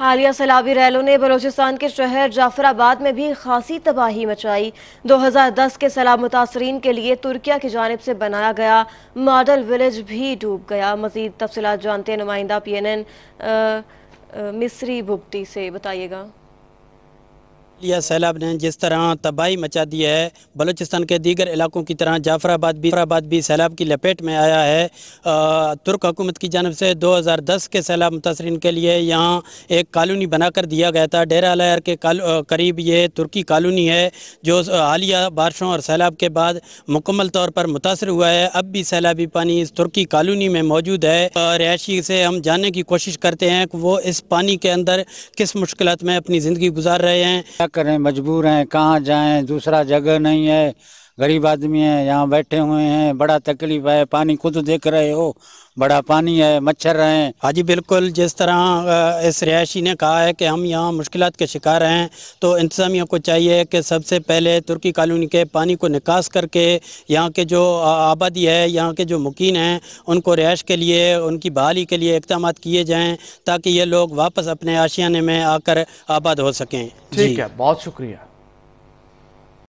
हालिया सैलाबी रैलों ने बलोचिस्तान के शहर जाफराबाद में भी खासी तबाही मचाई 2010 के सैलाब मुतासरीन के लिए तुर्किया की जानब से बनाया गया मॉडल विलेज भी डूब गया मजीद तफसलत जानते नुमाइंदा पी एन एन मिसरी भुगती से बताइएगा लिया सैलाब ने जिस तरह तबाही मचा दी है बलूचिस्तान के दीगर इलाकों की तरह जाफराबाद भी जाफराबाद भी सैलाब की लपेट में आया है तुर्क हुकूमत की जानब से 2010 के सैलाब मुतासरीन के लिए यहाँ एक कॉलोनी बनाकर दिया गया था डेरा लहर के करीब ये तुर्की कॉलोनी है जो हालिया बारिशों और सैलाब के बाद मुकम्मल तौर पर मुतासर हुआ है अब भी सैलाबी पानी इस तुर्की कॉलोनी में मौजूद है रिहायशी से हम जानने की कोशिश करते हैं कि वो इस पानी के अंदर किस मुश्किल में अपनी ज़िंदगी गुजार रहे हैं करें मजबूर हैं कहाँ जाएं दूसरा जगह नहीं है गरीब आदमी है यहाँ बैठे हुए हैं बड़ा तकलीफ है पानी खुद देख रहे हो बड़ा पानी है मच्छर हैं हाजी बिल्कुल जिस तरह इस रिहायशी ने कहा है कि हम यहाँ मुश्किल के शिकार हैं तो इंतज़ामिया को चाहिए कि सबसे पहले तुर्की कॉलोनी के पानी को निकास करके यहाँ के जो आबादी है यहाँ के जो मुकिन हैं उनको रिहायश के लिए उनकी बहाली के लिए इकदाम किए जाएँ ताकि ये लोग वापस अपने आशियाने में आकर आबाद हो सकें ठीक है बहुत शुक्रिया